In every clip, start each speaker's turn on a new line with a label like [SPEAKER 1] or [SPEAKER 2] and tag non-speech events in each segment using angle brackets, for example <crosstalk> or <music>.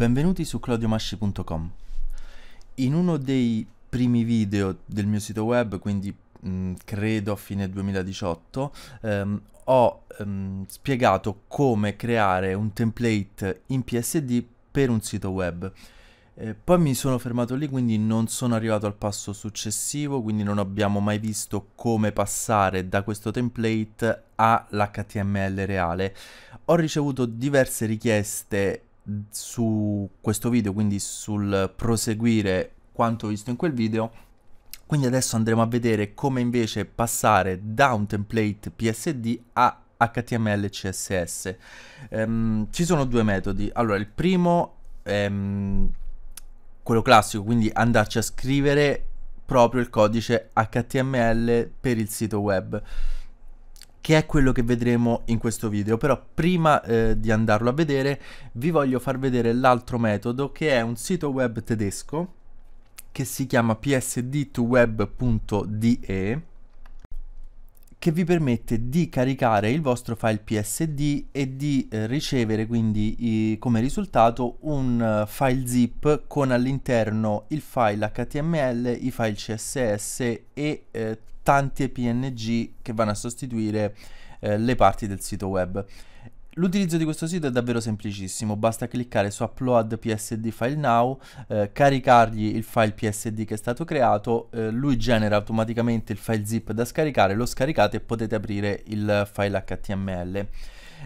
[SPEAKER 1] benvenuti su claudiomasci.com. In uno dei primi video del mio sito web, quindi mh, mm, credo a fine 2018, ehm, ho ehm, spiegato come creare un template in PSD per un sito web. Eh, poi mi sono fermato lì, quindi non sono arrivato al passo successivo, quindi non abbiamo mai visto come passare da questo template all'HTML reale. Ho ricevuto diverse richieste su questo video, quindi sul proseguire quanto visto in quel video. Quindi adesso andremo a vedere come invece passare da un template PSD a HTML CSS. Um, ehm, ci sono due metodi. Allora, il primo è um, ehm, quello classico, quindi andarci a scrivere proprio il codice HTML per il sito web che è quello che vedremo in questo video però prima eh, di andarlo a vedere vi voglio far vedere l'altro metodo che è un sito web tedesco che si chiama psd2web.de che vi permette di caricare il vostro file PSD e di eh, ricevere quindi i, come risultato un uh, file zip con all'interno il file HTML, i file CSS e eh, tante PNG che vanno a sostituire eh, le parti del sito web. L'utilizzo di questo sito è davvero semplicissimo, basta cliccare su Upload PSD File Now, eh, caricargli il file PSD che è stato creato, eh, lui genera automaticamente il file zip da scaricare, lo scaricate e potete aprire il file HTML.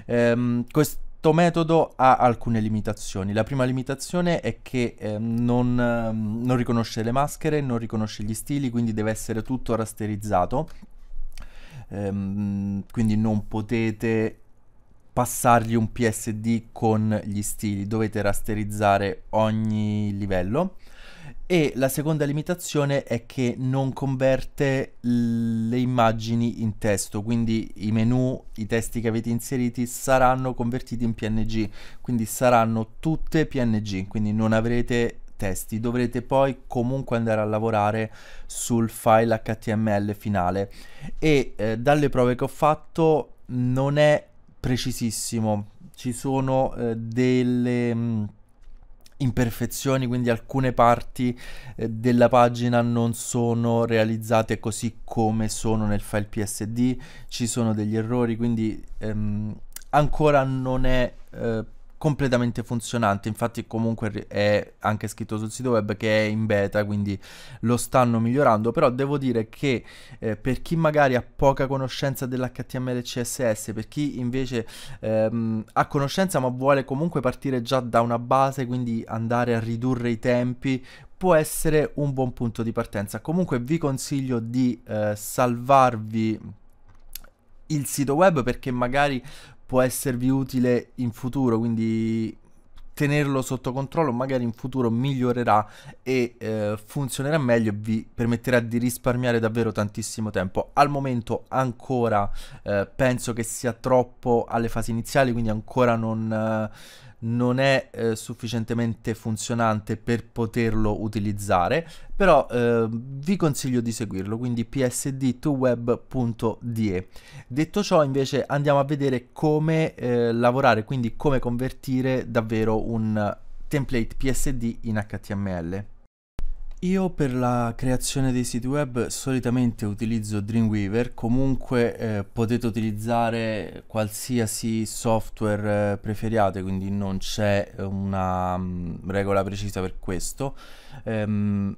[SPEAKER 1] Ehm, questo metodo ha alcune limitazioni. La prima limitazione è che eh, non, ehm, non riconosce le maschere, non riconosce gli stili, quindi deve essere tutto rasterizzato. Ehm, quindi non potete passargli un PSD con gli stili, dovete rasterizzare ogni livello. E la seconda limitazione è che non converte le immagini in testo, quindi i menu, i testi che avete inseriti saranno convertiti in PNG, quindi saranno tutte PNG, quindi non avrete testi, dovrete poi comunque andare a lavorare sul file HTML finale. E eh, dalle prove che ho fatto non è precisissimo, ci sono eh, delle... Mh, mm, imperfezioni, quindi alcune parti eh, della pagina non sono realizzate così come sono nel file PSD, ci sono degli errori, quindi ehm, ancora non è eh, completamente funzionante. Infatti, comunque è anche scritto sul sito web che è in beta, quindi lo stanno migliorando. Però devo dire che eh, per chi magari ha poca conoscenza dell'HTML CSS, per chi invece ehm, ha conoscenza ma vuole comunque partire già da una base, quindi andare a ridurre i tempi, può essere un buon punto di partenza. Comunque vi consiglio di eh, salvarvi il sito web perché magari può esservi utile in futuro, quindi tenerlo sotto controllo magari in futuro migliorerà e eh, funzionerà meglio e vi permetterà di risparmiare davvero tantissimo tempo al momento ancora eh, penso che sia troppo alle fasi iniziali quindi ancora non, eh, non è eh, sufficientemente funzionante per poterlo utilizzare, però eh, vi consiglio di seguirlo, quindi psd2web.de. Detto ciò invece andiamo a vedere come eh, lavorare, quindi come convertire davvero un template PSD in HTML. Io per la creazione dei siti web solitamente utilizzo Dreamweaver, comunque eh, potete utilizzare qualsiasi software eh, preferiate, quindi non c'è una mm, regola precisa per questo. Um,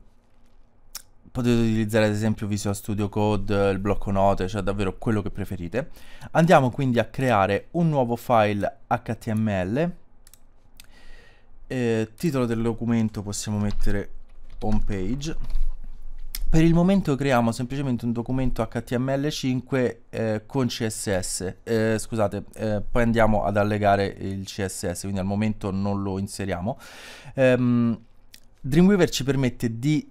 [SPEAKER 1] potete utilizzare ad esempio Visual Studio Code, il blocco note, cioè davvero quello che preferite. Andiamo quindi a creare un nuovo file HTML. Eh, titolo del documento possiamo mettere home page per il momento creiamo semplicemente un documento HTML5 eh, con CSS, eh, scusate, eh, poi andiamo ad allegare il CSS, quindi al momento non lo inseriamo. Ehm, Dreamweaver ci permette di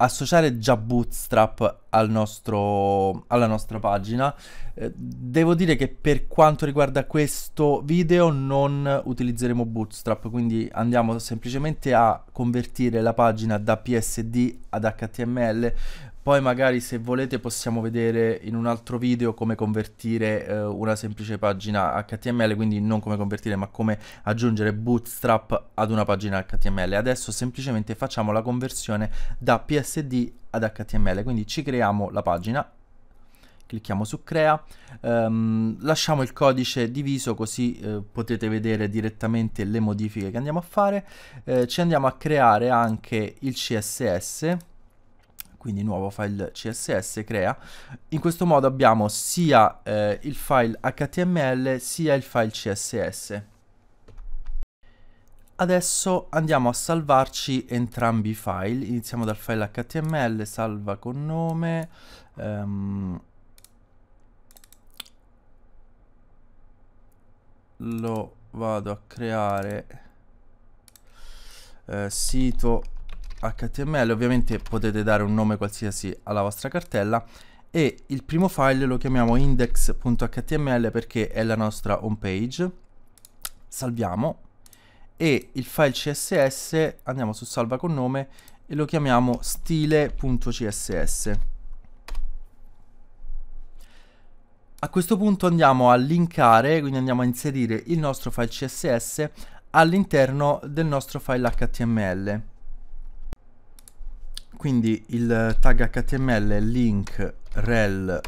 [SPEAKER 1] associare già Bootstrap al nostro, alla nostra pagina. Eh, devo dire che per quanto riguarda questo video non utilizzeremo Bootstrap, quindi andiamo semplicemente a convertire la pagina da PSD ad HTML poi magari se volete possiamo vedere in un altro video come convertire eh, una semplice pagina HTML, quindi non come convertire ma come aggiungere Bootstrap ad una pagina HTML. Adesso semplicemente facciamo la conversione da PSD ad HTML, quindi ci creiamo la pagina clicchiamo su crea um, lasciamo il codice diviso così eh, potete vedere direttamente le modifiche che andiamo a fare eh, ci andiamo a creare anche il css quindi nuovo file CSS crea. In questo modo abbiamo sia eh, il file HTML sia il file CSS. Adesso andiamo a salvarci entrambi i file, iniziamo dal file HTML, salva con nome, um, lo vado a creare eh, sito HTML, ovviamente potete dare un nome qualsiasi alla vostra cartella e il primo file lo chiamiamo index.html perché è la nostra home page. Salviamo e il file CSS andiamo su salva con nome e lo chiamiamo stile.css. A questo punto andiamo a linkare, quindi andiamo a inserire il nostro file CSS all'interno del nostro file HTML quindi il tag html link rel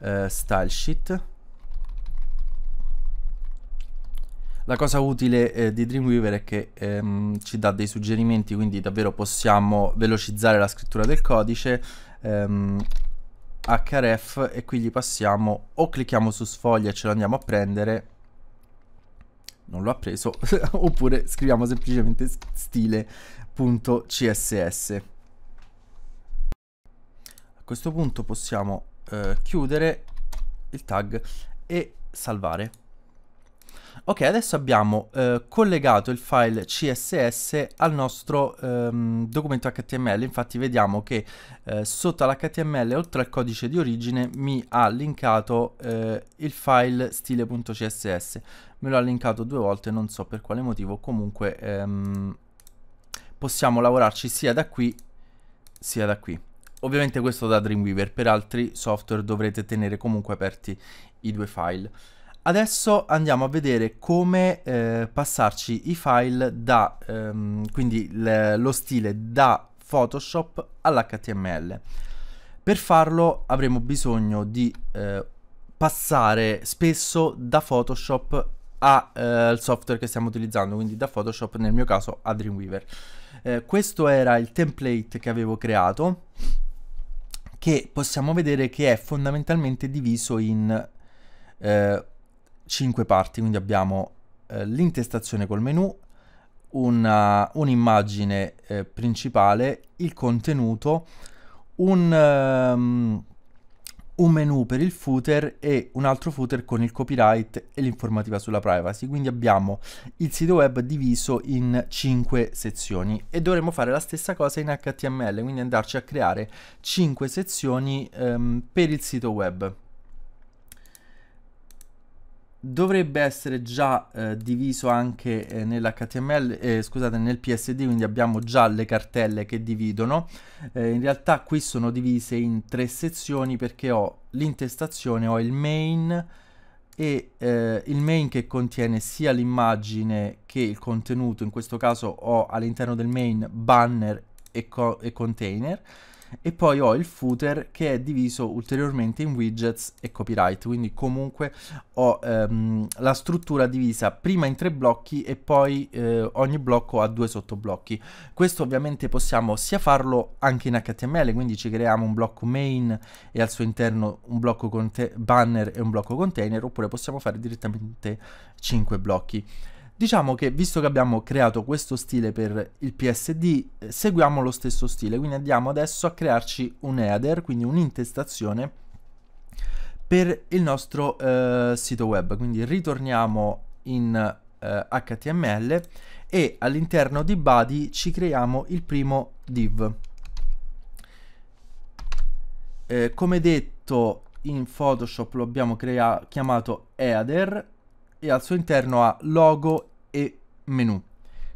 [SPEAKER 1] eh, style la cosa utile eh, di Dreamweaver è che ehm, ci dà dei suggerimenti quindi davvero possiamo velocizzare la scrittura del codice ehm, href e qui gli passiamo o clicchiamo su sfoglia e ce lo andiamo a prendere non lo ha preso <laughs> oppure scriviamo semplicemente stile.css a questo punto possiamo eh, chiudere il tag e salvare. Ok, adesso abbiamo eh, collegato il file CSS al nostro ehm, documento HTML, infatti vediamo che eh, sotto all'HTML, oltre al codice di origine, mi ha linkato eh, il file stile.css. Me lo ha linkato due volte, non so per quale motivo, comunque ehm, possiamo lavorarci sia da qui sia da qui. Ovviamente questo da Dreamweaver, per altri software dovrete tenere comunque aperti i due file. Adesso andiamo a vedere come eh, passarci i file da, ehm, quindi lo stile da Photoshop all'HTML. Per farlo avremo bisogno di eh, passare spesso da Photoshop eh, al eh, software che stiamo utilizzando, quindi da Photoshop nel mio caso a Dreamweaver. Eh, questo era il template che avevo creato che possiamo vedere che è fondamentalmente diviso in eh, 5 parti, quindi abbiamo eh, l'intestazione col menu, un'immagine eh, principale, il contenuto, un... Um, un menu per il footer e un altro footer con il copyright e l'informativa sulla privacy. Quindi abbiamo il sito web diviso in 5 sezioni e dovremo fare la stessa cosa in HTML, quindi andarci a creare 5 sezioni ehm, per il sito web dovrebbe essere già eh, diviso anche eh, nell'HTML, eh, scusate, nel PSD, quindi abbiamo già le cartelle che dividono. Eh, in realtà qui sono divise in tre sezioni perché ho l'intestazione, ho il main e eh, il main che contiene sia l'immagine che il contenuto, in questo caso ho all'interno del main banner e, co e container e poi ho il footer che è diviso ulteriormente in widgets e copyright, quindi comunque ho ehm, la struttura divisa prima in tre blocchi e poi eh, ogni blocco ha due sottoblocchi. Questo ovviamente possiamo sia farlo anche in HTML, quindi ci creiamo un blocco main e al suo interno un blocco banner e un blocco container, oppure possiamo fare direttamente 5 blocchi. Diciamo che visto che abbiamo creato questo stile per il PSD, eh, seguiamo lo stesso stile, quindi andiamo adesso a crearci un header, quindi un'intestazione per il nostro eh, sito web. Quindi ritorniamo in eh, HTML e all'interno di body ci creiamo il primo div. Eh, come detto in Photoshop lo abbiamo chiamato header e al suo interno ha logo e menu.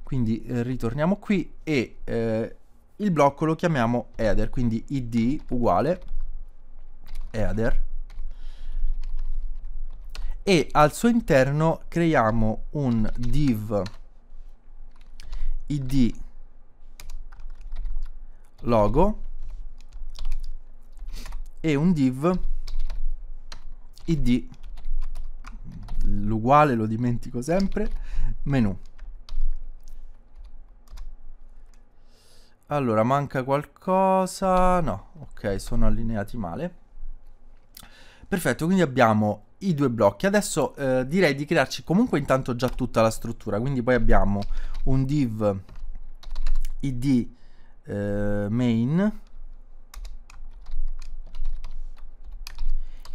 [SPEAKER 1] Quindi eh, ritorniamo qui e eh, il blocco lo chiamiamo header, quindi id uguale header e al suo interno creiamo un div id logo e un div id l'uguale lo dimentico sempre, menu. Allora, manca qualcosa? No, ok, sono allineati male. Perfetto, quindi abbiamo i due blocchi. Adesso eh, direi di crearci comunque intanto già tutta la struttura, quindi poi abbiamo un div id eh, main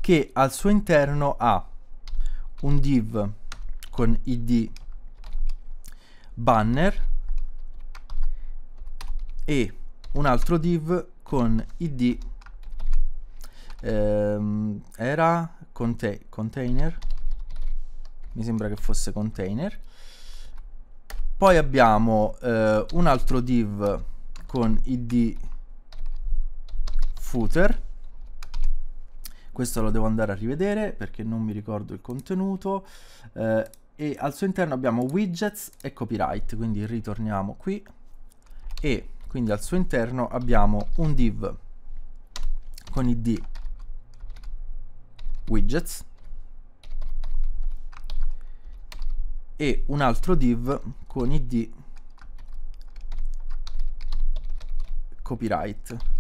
[SPEAKER 1] che al suo interno ha un div con id banner e un altro div con id ehm, era conte container mi sembra che fosse container poi abbiamo eh, un altro div con id footer questo lo devo andare a rivedere perché non mi ricordo il contenuto eh, e al suo interno abbiamo widgets e copyright quindi ritorniamo qui e quindi al suo interno abbiamo un div con id widgets e un altro div con id copyright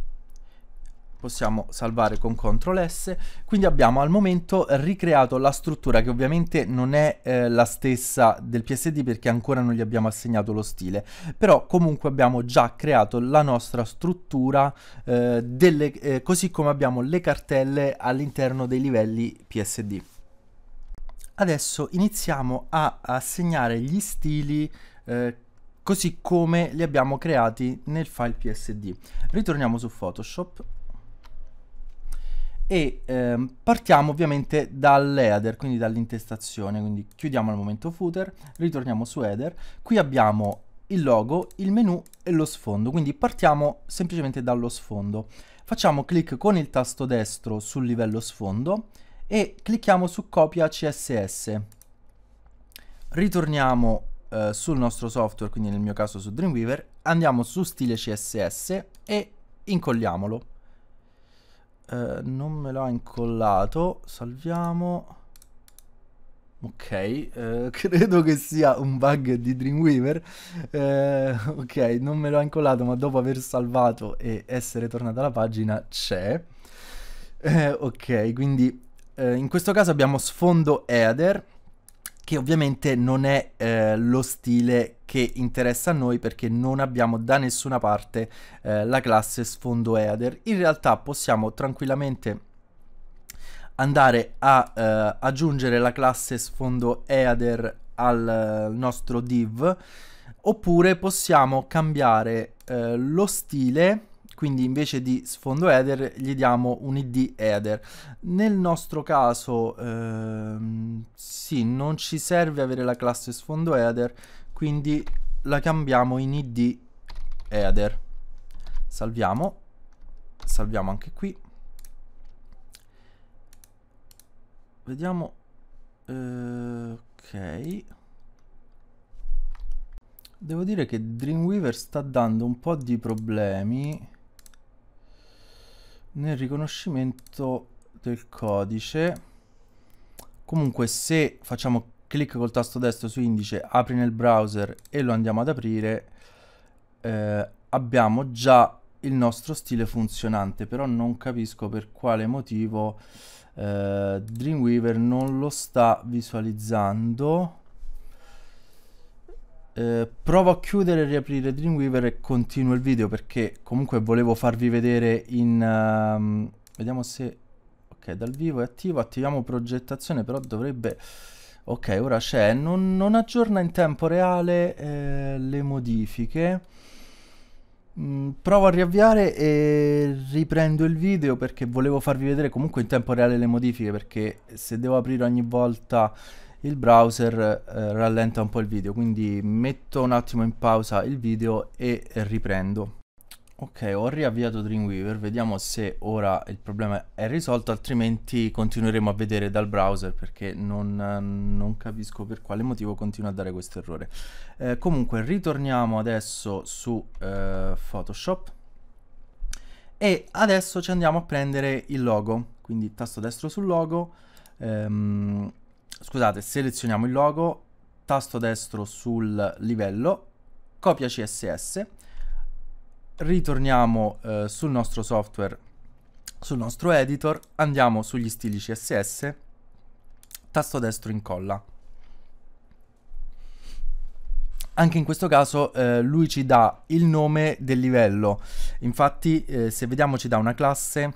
[SPEAKER 1] possiamo salvare con CTRL S, quindi abbiamo al momento ricreato la struttura che ovviamente non è eh, la stessa del PSD perché ancora non gli abbiamo assegnato lo stile, però comunque abbiamo già creato la nostra struttura eh, delle, eh, così come abbiamo le cartelle all'interno dei livelli PSD. Adesso iniziamo a assegnare gli stili eh, così come li abbiamo creati nel file PSD. Ritorniamo su Photoshop e ehm, partiamo ovviamente dall'header, quindi dall'intestazione, quindi chiudiamo al momento footer, ritorniamo su header, qui abbiamo il logo, il menu e lo sfondo, quindi partiamo semplicemente dallo sfondo. Facciamo clic con il tasto destro sul livello sfondo e clicchiamo su copia CSS. Ritorniamo eh, sul nostro software, quindi nel mio caso su Dreamweaver, andiamo su stile CSS e incolliamolo. Eh, non me l'ha incollato salviamo ok eh, <laughs> credo che sia un bug di Dreamweaver eh, ok non me l'ha incollato ma dopo aver salvato e essere tornata alla pagina c'è eh, ok quindi eh, in questo caso abbiamo sfondo Ether che ovviamente non è lo stile che interessa a noi perché non abbiamo da nessuna parte eh, la classe sfondo header. In realtà possiamo tranquillamente andare a eh, aggiungere la classe sfondo header al eh, nostro div oppure possiamo cambiare eh, lo stile quindi invece di sfondo header gli diamo un id header nel nostro caso ehm, sì non ci serve avere la classe sfondo header quindi la cambiamo in id header salviamo salviamo anche qui vediamo eh, ok devo dire che Dreamweaver sta dando un po' di problemi nel riconoscimento del codice comunque se facciamo clic col tasto destro su indice, apri nel browser e lo andiamo ad aprire, eh, abbiamo già il nostro stile funzionante, però non capisco per quale motivo eh, Dreamweaver non lo sta visualizzando. Eh, provo a chiudere e riaprire Dreamweaver e continuo il video perché comunque volevo farvi vedere in... Um, vediamo se... Ok, dal vivo è attivo, attiviamo progettazione, però dovrebbe Ok, ora c'è, non, non, aggiorna in tempo reale eh, le modifiche. Mm, provo a riavviare e riprendo il video perché volevo farvi vedere comunque in tempo reale le modifiche perché se devo aprire ogni volta il browser eh, rallenta un po' il video, quindi metto un attimo in pausa il video e riprendo. Ok, ho riavviato Dreamweaver, vediamo se ora il problema è risolto, altrimenti continueremo a vedere dal browser perché non, non capisco per quale motivo continua a dare questo errore. Eh, comunque ritorniamo adesso su eh, Photoshop e adesso ci andiamo a prendere il logo, quindi tasto destro sul logo, ehm, scusate, selezioniamo il logo, tasto destro sul livello, copia CSS ritorniamo eh, sul nostro software, sul nostro editor, andiamo sugli stili CSS, tasto destro incolla. Anche in questo caso eh, lui ci dà il nome del livello, infatti eh, se vediamo ci dà una classe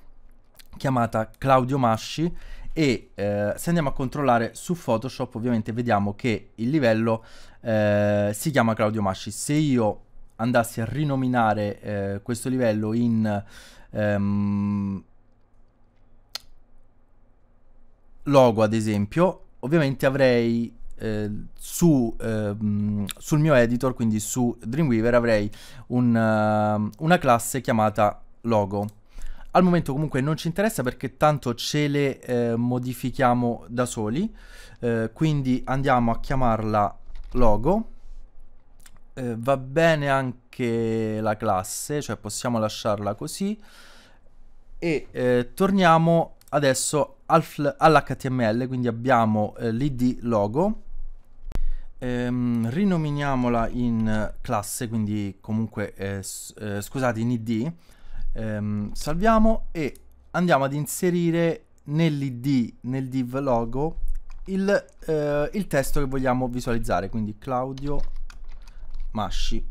[SPEAKER 1] chiamata Claudio Masci e eh, se andiamo a controllare su Photoshop ovviamente vediamo che il livello eh, si chiama Claudio Masci se io andassi a rinominare eh, questo livello in ehm, logo ad esempio ovviamente avrei eh, su, ehm, sul mio editor quindi su Dreamweaver avrei un, uh, una classe chiamata logo al momento comunque non ci interessa perché tanto ce le eh, modifichiamo da soli eh, quindi andiamo a chiamarla logo eh, va bene anche la classe, cioè possiamo lasciarla così e eh, torniamo adesso al all'HTML, quindi abbiamo eh, l'id logo, ehm, rinominiamola in classe, quindi comunque eh, eh scusate in id, ehm, salviamo e andiamo ad inserire nell'id, nel div logo, il, eh, il testo che vogliamo visualizzare, quindi Claudio Masci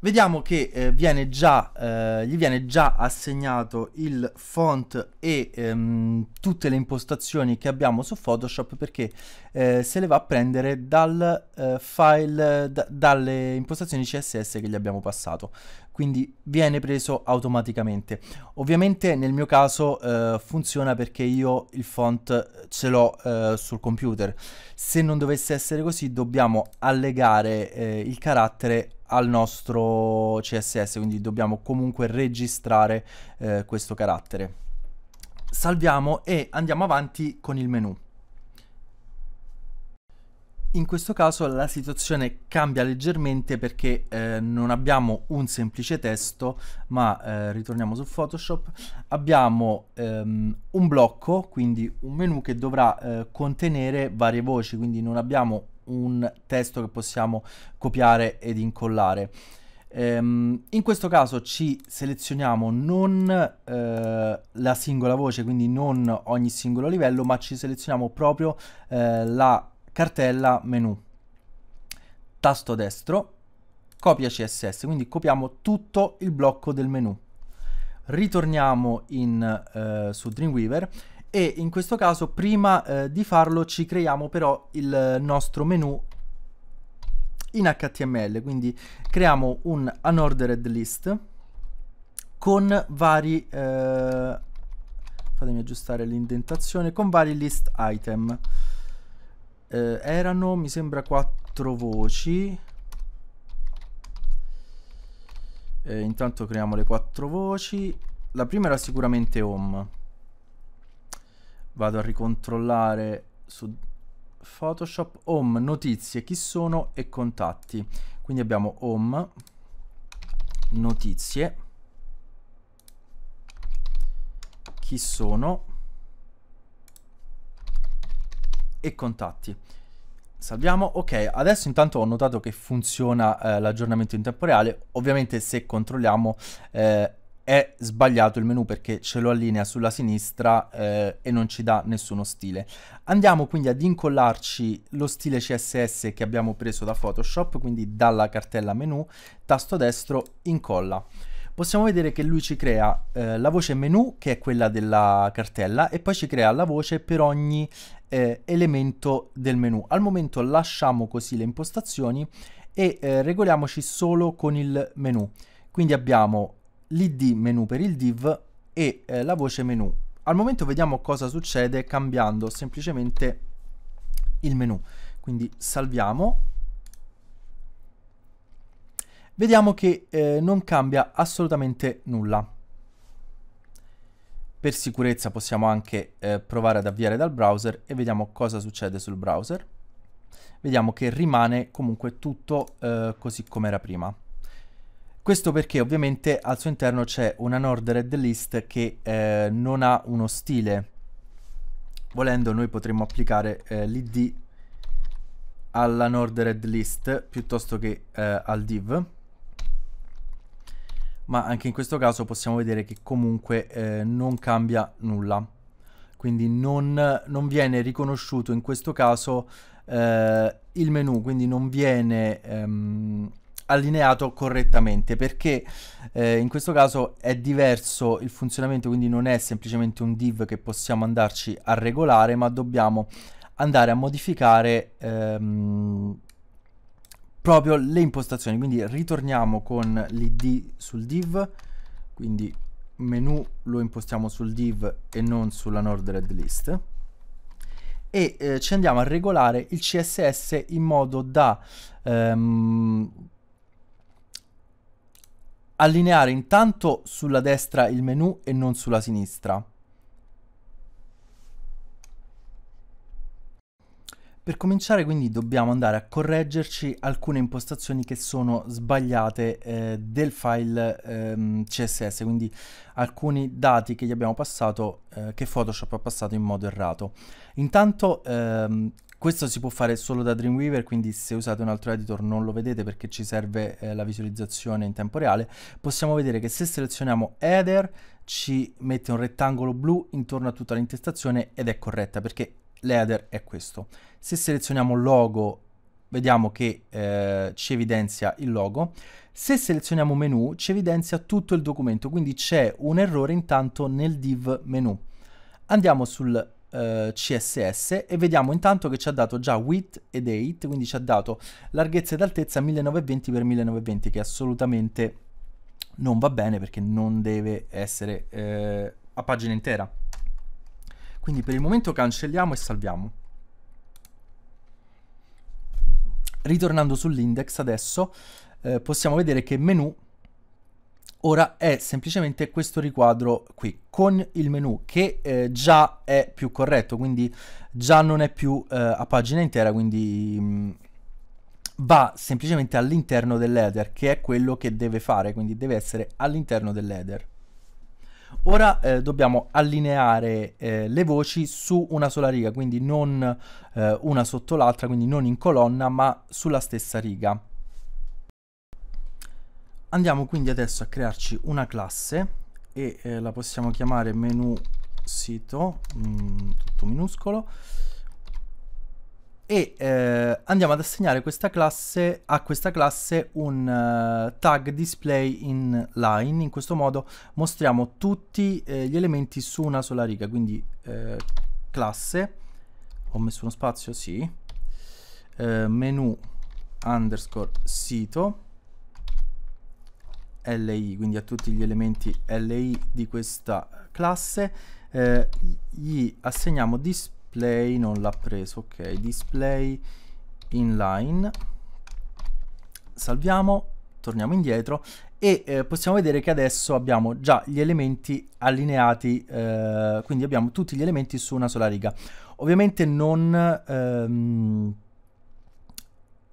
[SPEAKER 1] Vediamo che eh, viene già, eh, gli viene già assegnato il font e ehm, tutte le impostazioni che abbiamo su Photoshop perché eh, se le va a prendere dal eh, file, dalle impostazioni CSS che gli abbiamo passato. Quindi viene preso automaticamente. Ovviamente nel mio caso eh, funziona perché io il font ce l'ho eh, sul computer. Se non dovesse essere così dobbiamo allegare il carattere al nostro CSS, quindi dobbiamo comunque registrare eh, questo carattere. Salviamo e andiamo avanti con il menu. In questo caso la situazione cambia leggermente perché eh, non abbiamo un semplice testo, ma eh, ritorniamo su Photoshop, abbiamo ehm, un blocco, quindi un menu che dovrà eh, contenere varie voci, quindi non abbiamo un testo che possiamo copiare ed incollare. Ehm, in questo caso ci selezioniamo non eh, la singola voce, quindi non ogni singolo livello, ma ci selezioniamo proprio eh, la cartella menu. Tasto destro, copia CSS, quindi copiamo tutto il blocco del menu. Ritorniamo in, eh, su Dreamweaver e in questo caso prima eh, di farlo ci creiamo però il nostro menu in HTML, quindi creiamo un unordered list con vari eh, fatemi aggiustare l'indentazione con vari list item eh, erano mi sembra quattro voci eh, intanto creiamo le quattro voci la prima era sicuramente home vado a ricontrollare su Photoshop, home, notizie, chi sono e contatti. Quindi abbiamo home, notizie, chi sono e contatti. Salviamo, ok, adesso intanto ho notato che funziona eh, l'aggiornamento in tempo reale, ovviamente se controlliamo eh, è sbagliato il menu perché ce lo allinea sulla sinistra eh, e non ci dà nessuno stile. Andiamo quindi ad incollarci lo stile CSS che abbiamo preso da Photoshop, quindi dalla cartella menu, tasto destro, incolla. Possiamo vedere che lui ci crea eh, la voce menu, che è quella della cartella, e poi ci crea la voce per ogni eh, elemento del menu. Al momento lasciamo così le impostazioni e eh, regoliamoci solo con il menu. Quindi abbiamo l'id menu per il div e eh, la voce menu. Al momento vediamo cosa succede cambiando semplicemente il menu. Quindi salviamo. Vediamo che eh, non cambia assolutamente nulla. Per sicurezza possiamo anche eh, provare ad avviare dal browser e vediamo cosa succede sul browser. Vediamo che rimane comunque tutto eh, così come era prima. Questo perché ovviamente al suo interno c'è una Nord Red List che eh, non ha uno stile. Volendo noi potremmo applicare eh, l'id alla Nord Red List piuttosto che eh, al div. Ma anche in questo caso possiamo vedere che comunque eh, non cambia nulla. Quindi non, non, viene riconosciuto in questo caso eh, il menu, quindi non viene... Ehm, allineato correttamente perché eh, in questo caso è diverso il funzionamento quindi non è semplicemente un div che possiamo andarci a regolare ma dobbiamo andare a modificare ehm, proprio le impostazioni quindi ritorniamo con l'id sul div quindi menu lo impostiamo sul div e non sulla nord red list e eh, ci andiamo a regolare il CSS in modo da ehm, allineare intanto sulla destra il menu e non sulla sinistra. Per cominciare quindi dobbiamo andare a correggerci alcune impostazioni che sono sbagliate eh, del file ehm, CSS, quindi alcuni dati che gli abbiamo passato, eh, che Photoshop ha passato in modo errato. Intanto ehm, questo si può fare solo da Dreamweaver, quindi se usate un altro editor non lo vedete perché ci serve eh, la visualizzazione in tempo reale. Possiamo vedere che se selezioniamo header ci mette un rettangolo blu intorno a tutta l'intestazione ed è corretta perché l'header è questo. Se selezioniamo logo vediamo che eh, ci evidenzia il logo. Se selezioniamo menu ci evidenzia tutto il documento, quindi c'è un errore intanto nel div menu. Andiamo sul eh, CSS e vediamo intanto che ci ha dato già width ed height, quindi ci ha dato larghezza ed altezza 1920x1920 che assolutamente non va bene perché non deve essere eh, a pagina intera. Quindi per il momento cancelliamo e salviamo. Ritornando sull'index adesso eh, possiamo vedere che menu ora è semplicemente questo riquadro qui con il menu che eh, già è più corretto quindi già non è più eh, a pagina intera quindi mh, mm, va semplicemente all'interno dell'header che è quello che deve fare quindi deve essere all'interno dell'header ora eh, dobbiamo allineare eh, le voci su una sola riga quindi non eh, una sotto l'altra quindi non in colonna ma sulla stessa riga andiamo quindi adesso a crearci una classe e eh, la possiamo chiamare menu sito mh, mm, tutto minuscolo e eh, andiamo ad assegnare questa classe, a questa classe un uh, tag display in line in questo modo mostriamo tutti eh, gli elementi su una sola riga quindi eh, classe ho messo uno spazio sì eh, menu underscore sito LI, quindi a tutti gli elementi LI di questa classe, eh, gli assegniamo display, non l'ha preso, ok, display inline, salviamo, torniamo indietro e eh, possiamo vedere che adesso abbiamo già gli elementi allineati, eh, quindi abbiamo tutti gli elementi su una sola riga. Ovviamente non... Ehm,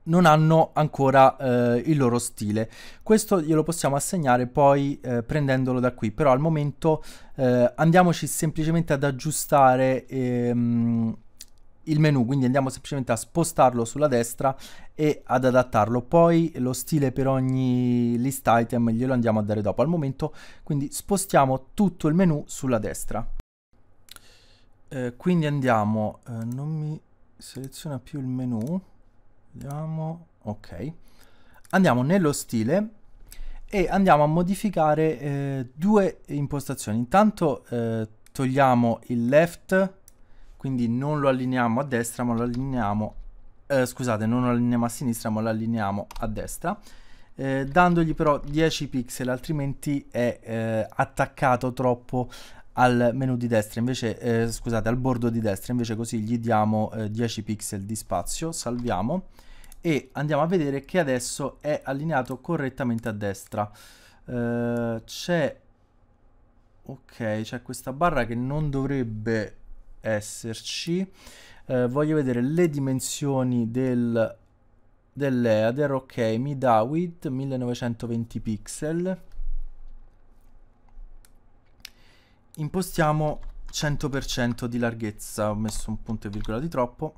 [SPEAKER 1] non hanno ancora eh, il loro stile. Questo glielo possiamo assegnare poi eh, prendendolo da qui, però al momento eh, andiamoci semplicemente ad aggiustare ehm, il menu, quindi andiamo semplicemente a spostarlo sulla destra e ad adattarlo. Poi lo stile per ogni list item glielo andiamo a dare dopo al momento, quindi spostiamo tutto il menu sulla destra. Eh, quindi andiamo, eh, non mi seleziona più il menu, Vediamo, ok. Andiamo nello stile e andiamo a modificare eh, due impostazioni. Intanto eh, togliamo il left, quindi non lo allineiamo a destra, ma lo allineiamo eh, scusate, non lo allineiamo a sinistra, ma lo allineiamo a destra. Eh, dandogli però 10 pixel altrimenti è eh, attaccato troppo al menu di destra invece eh, scusate al bordo di destra invece così gli diamo 10 eh, pixel di spazio salviamo e andiamo a vedere che adesso è allineato correttamente a destra. Uh, c'è... Ok, c'è questa barra che non dovrebbe esserci. Uh, voglio vedere le dimensioni del dell'Eader, ok, mi da width 1920 pixel. Impostiamo 100% di larghezza, ho messo un punto e virgola di troppo.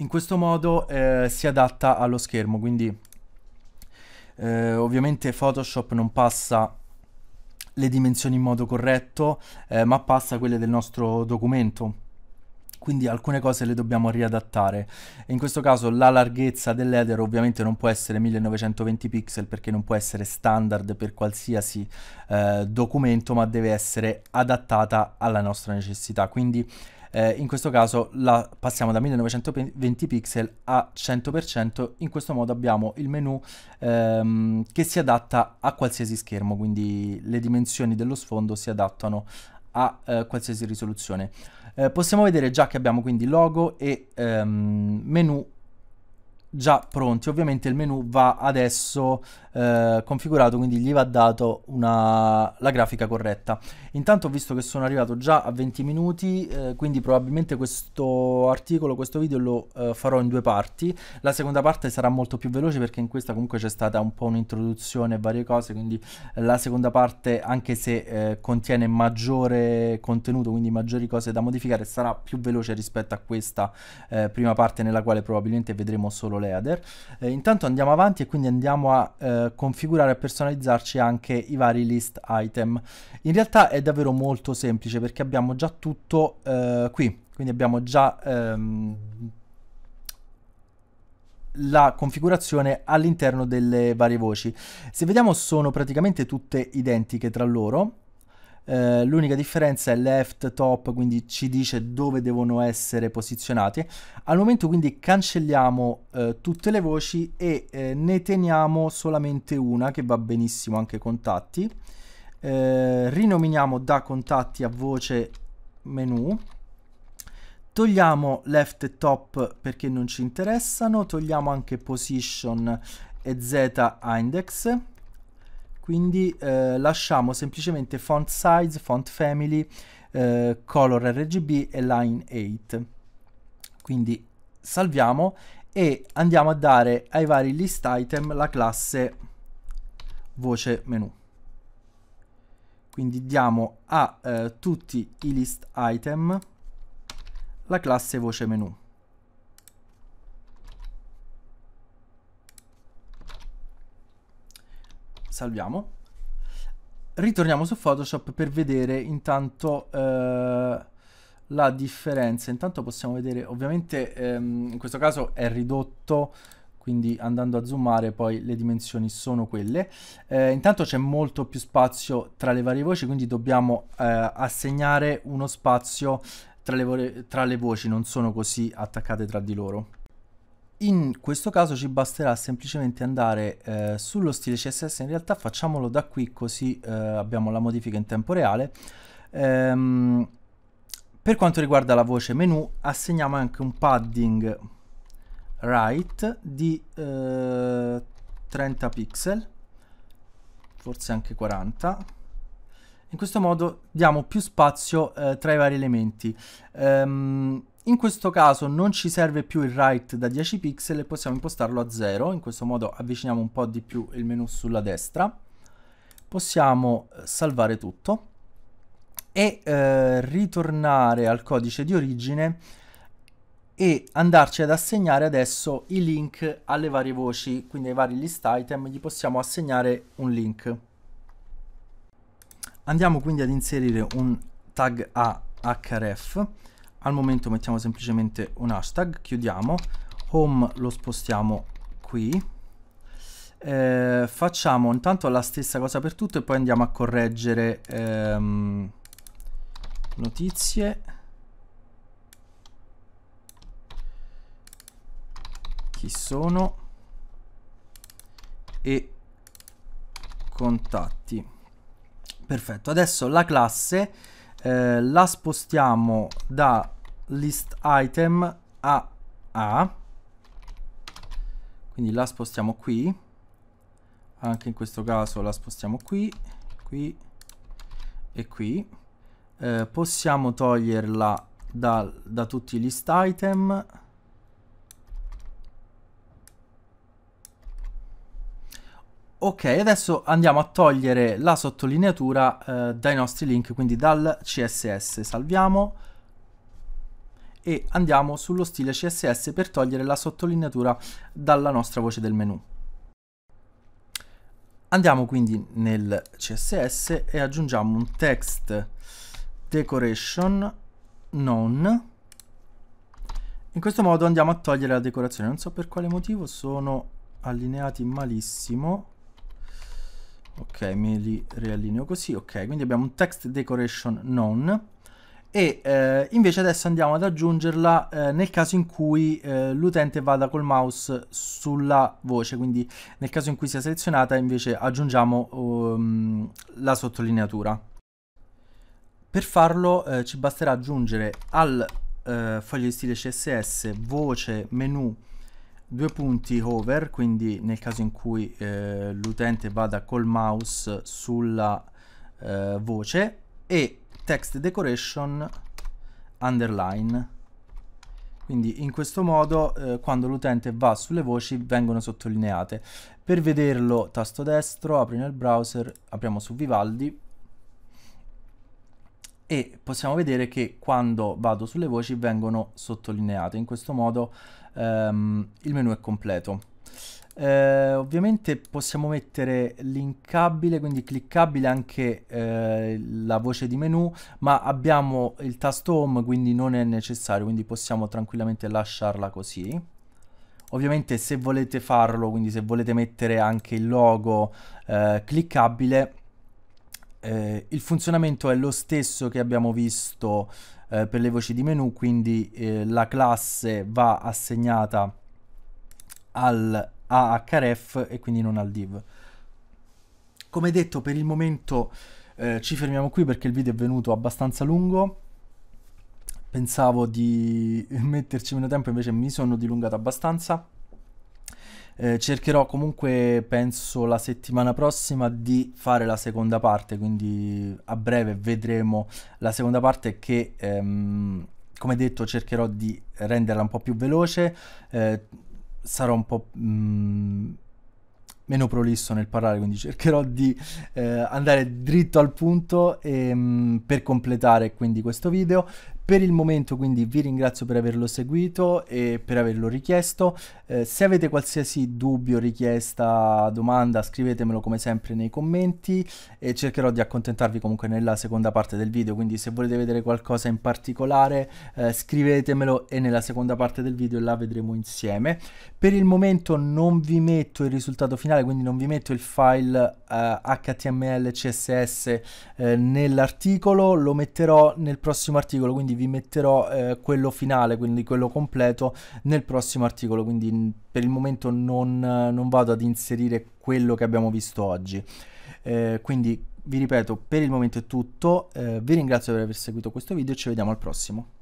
[SPEAKER 1] In questo modo eh, si adatta allo schermo, quindi eh, ovviamente Photoshop non passa le dimensioni in modo corretto, eh, ma passa quelle del nostro documento. Quindi alcune cose le dobbiamo riadattare. In questo caso la larghezza dell'header ovviamente non può essere 1920 pixel perché non può essere standard per qualsiasi eh, documento, ma deve essere adattata alla nostra necessità. Quindi eh, in questo caso la passiamo da 1920 pixel a 100%, in questo modo abbiamo il menu ehm, che si adatta a qualsiasi schermo, quindi le dimensioni dello sfondo si adattano a eh, qualsiasi risoluzione. Eh, possiamo vedere già che abbiamo quindi logo e ehm, menu già pronti. Ovviamente il menu va adesso eh, configurato, quindi gli va dato una, la grafica corretta. Intanto ho visto che sono arrivato già a 20 minuti, eh, quindi probabilmente questo articolo, questo video lo eh, farò in due parti. La seconda parte sarà molto più veloce perché in questa comunque c'è stata un po' un'introduzione e varie cose, quindi eh, la seconda parte, anche se eh, contiene maggiore contenuto, quindi maggiori cose da modificare, sarà più veloce rispetto a questa prima parte nella quale probabilmente vedremo solo l'EADER. intanto andiamo avanti e quindi andiamo a configurare e personalizzarci anche i vari list item. In realtà è davvero molto semplice perché abbiamo già tutto eh, qui, quindi abbiamo già ehm, la configurazione all'interno delle varie voci. Se vediamo sono praticamente tutte identiche tra loro eh, l'unica differenza è left top, quindi ci dice dove devono essere posizionati. Al momento quindi cancelliamo eh, tutte le voci e eh, ne teniamo solamente una che va benissimo anche contatti. Eh, rinominiamo da contatti a voce menu togliamo left e top perché non ci interessano, togliamo anche position e z a index quindi eh, lasciamo semplicemente font size, font family, eh, color RGB e line 8. Quindi salviamo e andiamo a dare ai vari list item la classe voce menu. Quindi diamo a eh, tutti i list item la classe voce menu. salviamo. Ritorniamo su Photoshop per vedere intanto eh, la differenza. Intanto possiamo vedere, ovviamente ehm, in questo caso è ridotto, quindi andando a zoomare poi le dimensioni sono quelle. Eh, intanto c'è molto più spazio tra le varie voci, quindi dobbiamo eh, assegnare uno spazio tra le, tra le voci, non sono così attaccate tra di loro. In questo caso ci basterà semplicemente andare eh, sullo stile CSS, in realtà facciamolo da qui così eh, abbiamo la modifica in tempo reale. Ehm, per quanto riguarda la voce menu assegniamo anche un padding right di eh, 30 pixel, forse anche 40 in questo modo diamo più spazio eh, tra i vari elementi. Um, in questo caso non ci serve più il right da 10 pixel e possiamo impostarlo a 0, in questo modo avviciniamo un po' di più il menu sulla destra. Possiamo eh, salvare tutto e eh, ritornare al codice di origine e andarci ad assegnare adesso i link alle varie voci, quindi ai vari list item, gli possiamo assegnare un link. Andiamo quindi ad inserire un tag a href al momento mettiamo semplicemente un hashtag chiudiamo home lo spostiamo qui eh, facciamo intanto la stessa cosa per tutto e poi andiamo a correggere ehm, notizie chi sono e contatti perfetto adesso la classe eh, la spostiamo da list item a A quindi la spostiamo qui anche in questo caso la spostiamo qui qui e qui eh, possiamo toglierla da, da tutti i list item Ok, adesso andiamo a togliere la sottolineatura eh, dai nostri link, quindi dal CSS. Salviamo e andiamo sullo stile CSS per togliere la sottolineatura dalla nostra voce del menu. Andiamo quindi nel CSS e aggiungiamo un text decoration non. In questo modo andiamo a togliere la decorazione. Non so per quale motivo sono allineati malissimo ok mi li riallineo così ok quindi abbiamo un text decoration non e eh, invece adesso andiamo ad aggiungerla eh, nel caso in cui eh, l'utente vada col mouse sulla voce quindi nel caso in cui sia selezionata invece aggiungiamo um, la sottolineatura per farlo eh, ci basterà aggiungere al eh, foglio di stile css voce menu due punti hover, quindi nel caso in cui eh, l'utente vada col mouse sulla eh, voce e text decoration underline. Quindi in questo modo eh, quando l'utente va sulle voci vengono sottolineate. Per vederlo tasto destro, apri nel browser, apriamo su Vivaldi e possiamo vedere che quando vado sulle voci vengono sottolineate in questo modo ehm, il menu è completo eh, ovviamente possiamo mettere linkabile quindi cliccabile anche eh, la voce di menu ma abbiamo il tasto home quindi non è necessario quindi possiamo tranquillamente lasciarla così ovviamente se volete farlo quindi se volete mettere anche il logo eh, cliccabile eh, il funzionamento è lo stesso che abbiamo visto eh, per le voci di menu, quindi eh, la classe va assegnata al ahref e quindi non al div. Come detto, per il momento eh, ci fermiamo qui perché il video è venuto abbastanza lungo. Pensavo di <laughs> metterci meno tempo, invece mi sono dilungato abbastanza. Eh, cercherò comunque, penso, la settimana prossima di fare la seconda parte, quindi a breve vedremo la seconda parte che, ehm, come detto, cercherò di renderla un po' più veloce, eh, sarò un po'... Mh, mm, meno prolisso nel parlare, quindi cercherò di eh, andare dritto al punto e, ehm, mh, per completare quindi questo video. Per il momento quindi vi ringrazio per averlo seguito e per averlo richiesto. Eh, se avete qualsiasi dubbio, richiesta, domanda scrivetemelo come sempre nei commenti e cercherò di accontentarvi comunque nella seconda parte del video, quindi se volete vedere qualcosa in particolare eh, scrivetemelo e nella seconda parte del video la vedremo insieme. Per il momento non vi metto il risultato finale, quindi non vi metto il file eh, HTML CSS eh, nell'articolo, lo metterò nel prossimo articolo, quindi vi metterò eh, quello finale, quindi quello completo, nel prossimo articolo, quindi per il momento non, non vado ad inserire quello che abbiamo visto oggi. Eh, quindi vi ripeto, per il momento è tutto, eh, vi ringrazio per aver seguito questo video e ci vediamo al prossimo.